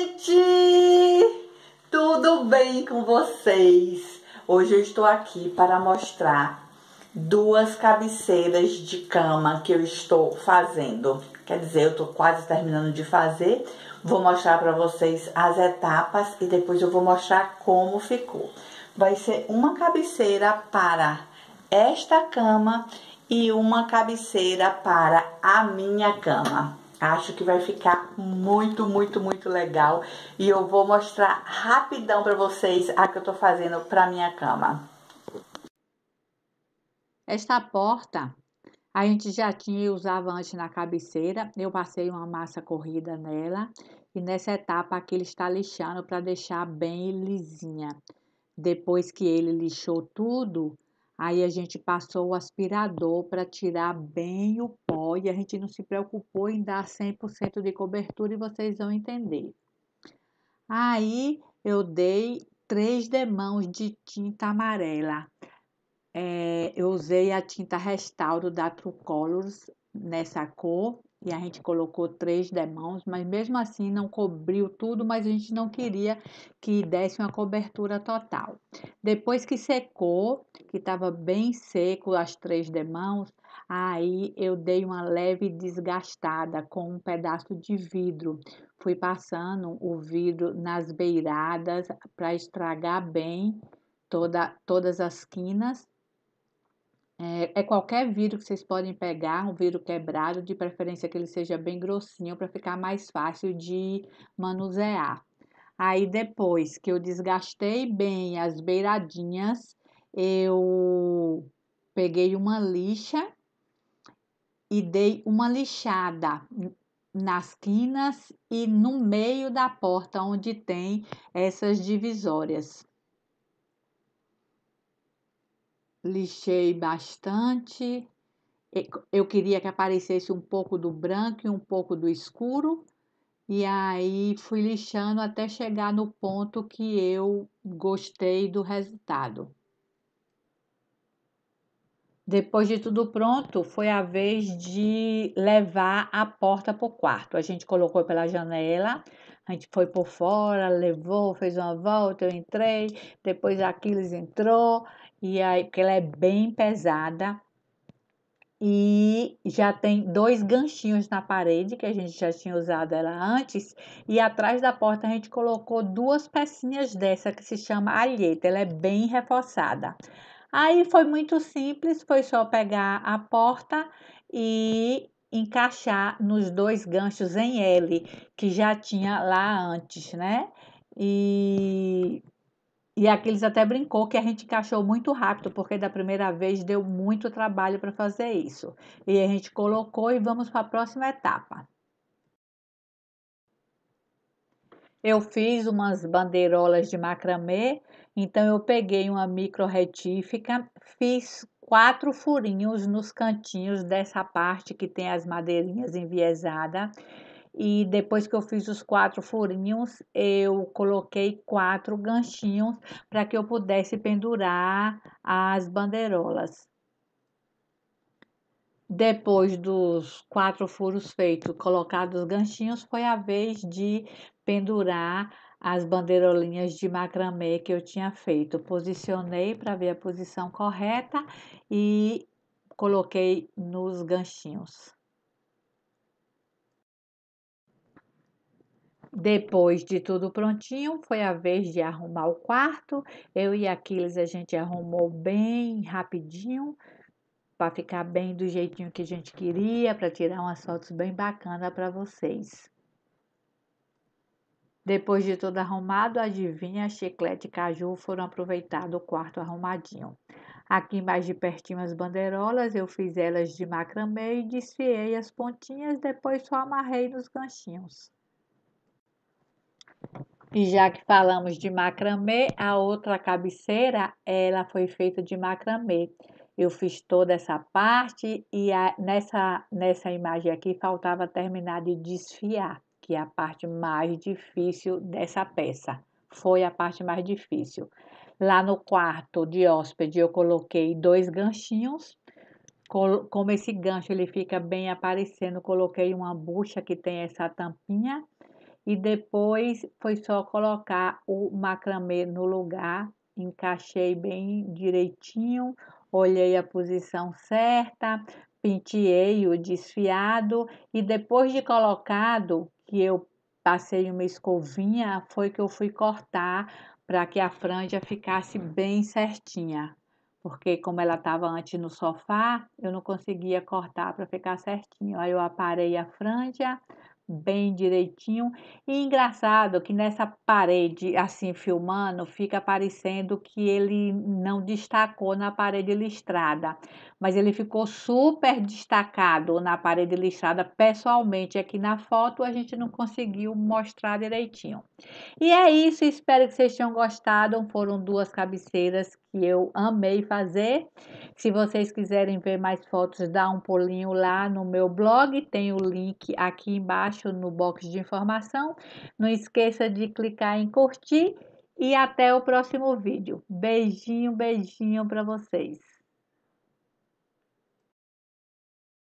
gente! Tudo bem com vocês? Hoje eu estou aqui para mostrar duas cabeceiras de cama que eu estou fazendo. Quer dizer, eu estou quase terminando de fazer. Vou mostrar para vocês as etapas e depois eu vou mostrar como ficou. Vai ser uma cabeceira para esta cama e uma cabeceira para a minha cama. Acho que vai ficar muito, muito, muito legal. E eu vou mostrar rapidão pra vocês a que eu tô fazendo pra minha cama. Esta porta a gente já tinha usava antes na cabeceira. Eu passei uma massa corrida nela e nessa etapa aqui ele está lixando para deixar bem lisinha. Depois que ele lixou tudo, aí a gente passou o aspirador para tirar bem o e a gente não se preocupou em dar 100% de cobertura e vocês vão entender. Aí eu dei três demãos de tinta amarela. É, eu usei a tinta Restauro da True Colors nessa cor e a gente colocou três demãos, mas mesmo assim não cobriu tudo, mas a gente não queria que desse uma cobertura total. Depois que secou, que estava bem seco as três demãos, Aí eu dei uma leve desgastada com um pedaço de vidro. Fui passando o vidro nas beiradas para estragar bem toda, todas as quinas. É, é, qualquer vidro que vocês podem pegar, um vidro quebrado, de preferência que ele seja bem grossinho para ficar mais fácil de manusear. Aí depois que eu desgastei bem as beiradinhas, eu peguei uma lixa e dei uma lixada nas quinas e no meio da porta onde tem essas divisórias. Lixei bastante. Eu queria que aparecesse um pouco do branco e um pouco do escuro. E aí fui lixando até chegar no ponto que eu gostei do resultado. Depois de tudo pronto, foi a vez de levar a porta para o quarto. A gente colocou pela janela, a gente foi por fora, levou, fez uma volta, eu entrei, depois Aquiles entrou, e aí, porque ela é bem pesada. E já tem dois ganchinhos na parede, que a gente já tinha usado ela antes. E atrás da porta a gente colocou duas pecinhas dessa que se chama alheta. Ela é bem reforçada. Aí foi muito simples, foi só pegar a porta e encaixar nos dois ganchos em L que já tinha lá antes, né? E e aqueles até brincou que a gente encaixou muito rápido, porque da primeira vez deu muito trabalho para fazer isso. E a gente colocou e vamos para a próxima etapa. Eu fiz umas bandeirolas de macramê, então eu peguei uma micro retífica, fiz quatro furinhos nos cantinhos dessa parte que tem as madeirinhas enviesada. E depois que eu fiz os quatro furinhos, eu coloquei quatro ganchinhos para que eu pudesse pendurar as bandeirolas. Depois dos quatro furos feitos, colocados os ganchinhos, foi a vez de pendurar as bandeirolinhas de macramê que eu tinha feito. Posicionei para ver a posição correta e coloquei nos ganchinhos. Depois de tudo prontinho, foi a vez de arrumar o quarto. Eu e Aquiles a gente arrumou bem rapidinho para ficar bem do jeitinho que a gente queria, para tirar umas fotos bem bacanas para vocês. Depois de tudo arrumado, adivinha, chiclete e caju foram aproveitados o quarto arrumadinho. Aqui mais de pertinho as bandeirolas, eu fiz elas de macramê e desfiei as pontinhas, depois só amarrei nos ganchinhos. E já que falamos de macramê, a outra cabeceira, ela foi feita de macramê. Eu fiz toda essa parte e a, nessa, nessa imagem aqui faltava terminar de desfiar que é a parte mais difícil dessa peça. Foi a parte mais difícil. Lá no quarto de hóspede, eu coloquei dois ganchinhos. Como esse gancho ele fica bem aparecendo, coloquei uma bucha que tem essa tampinha. E depois foi só colocar o macramê no lugar. Encaixei bem direitinho, olhei a posição certa, penteei o desfiado e depois de colocado, que eu passei uma escovinha, foi que eu fui cortar para que a franja ficasse bem certinha. Porque como ela estava antes no sofá, eu não conseguia cortar para ficar certinho. Aí eu aparei a franja bem direitinho. E engraçado que nessa parede, assim, filmando, fica parecendo que ele não destacou na parede listrada mas ele ficou super destacado na parede listrada pessoalmente. Aqui na foto a gente não conseguiu mostrar direitinho. E é isso, espero que vocês tenham gostado. Foram duas cabeceiras que eu amei fazer. Se vocês quiserem ver mais fotos, dá um pulinho lá no meu blog, tem o link aqui embaixo no box de informação. Não esqueça de clicar em curtir e até o próximo vídeo. Beijinho, beijinho para vocês.